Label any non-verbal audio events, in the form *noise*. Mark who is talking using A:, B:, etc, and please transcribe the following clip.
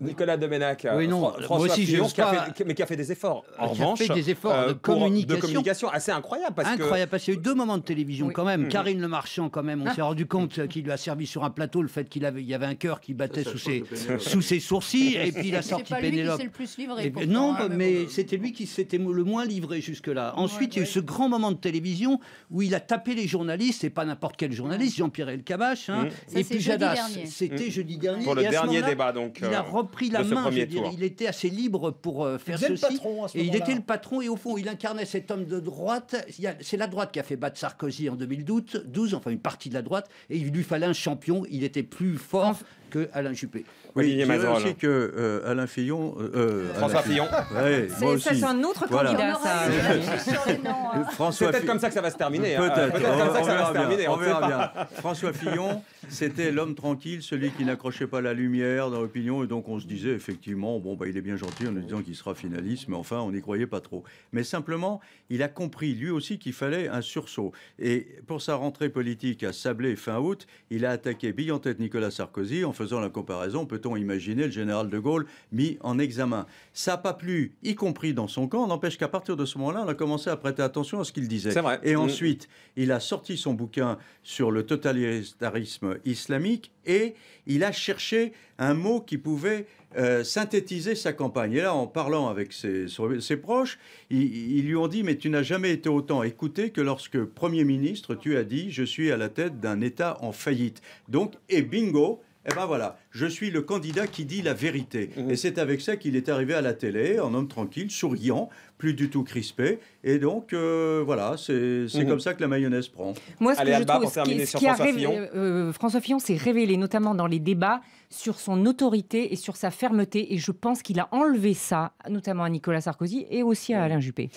A: Nicolas Domenac, euh, mais qui a fait des efforts. En qui revanche, a fait des efforts euh, de, communication. assez incroyable, parce qu'il y a eu deux moments de télévision quand même. Mhm. Karine Le Marchand, quand même, on ah. s'est rendu compte qu'il lui a servi sur un plateau le fait qu'il y avait un cœur qui battait sous, ses, sourcils, et puis il a sorti Pénélope. non, mais, hein, euh, c'était lui qui s'était le moins livré jusque-là. Ensuite, il y a eu ce grand moment de télévision où il a tapé les journalistes, et pas n'importe quel journaliste, Jean-Pierre Elkabach, hein. et puis Jadas. C'était mm. jeudi dernier. Pour le dernier débat, donc pris la main. il était assez libre pour euh, faire ceci. et il était le patron. Et au fond, il incarnait cet homme de droite. C'est la droite qui a fait battre Sarkozy en 2012, enfin une partie de la droite. Et il lui fallait un champion. Il était plus fort que Alain Juppé. Oui, il y aussi que
B: euh, Alain Fillon. Euh, François Fillon. c'est un autre candidat. *laughs* Hein. Peut-être comme ça que ça va se terminer. François Fillon, c'était l'homme tranquille, celui qui n'accrochait pas la lumière dans l'opinion, et donc on on se disait effectivement, bon, bah, il est bien gentil en nous disant qu'il sera finaliste, mais enfin, on n'y croyait pas trop. Mais simplement, il a compris, lui aussi, qu'il fallait un sursaut. Et pour sa rentrée politique à Sablé fin août, il a attaqué bille en tête Nicolas Sarkozy en faisant la comparaison, peut-on imaginer le général de Gaulle mis en examen Ça n'a pas plu, y compris dans son camp. N'empêche qu'à partir de ce moment-là, on a commencé à prêter attention à ce qu'il disait. Et mm. ensuite, il a sorti son bouquin sur le totalitarisme islamique et il a cherché un mot qui pouvait euh, synthétiser sa campagne. Et là, en parlant avec ses, proches, ils, lui ont dit, mais tu n'as jamais été autant écouté que lorsque Premier ministre, tu as dit, je suis à la tête d'un État en faillite. Donc, et bingo, eh ben voilà, je suis le candidat qui dit la vérité. Et mhm. c'est avec ça qu'il est arrivé à la télé, en homme tranquille, souriant, plus du tout crispé. Et donc, euh, voilà, c'est mhm. comme ça que la mayonnaise prend. Moi, ce Allez, que je trouve, François, Fillon. François Fillon s'est révélé, notamment dans les débats, sur son autorité et sur sa fermeté. Et je pense qu'il a enlevé ça, notamment à Nicolas Sarkozy et aussi à Alain Juppé.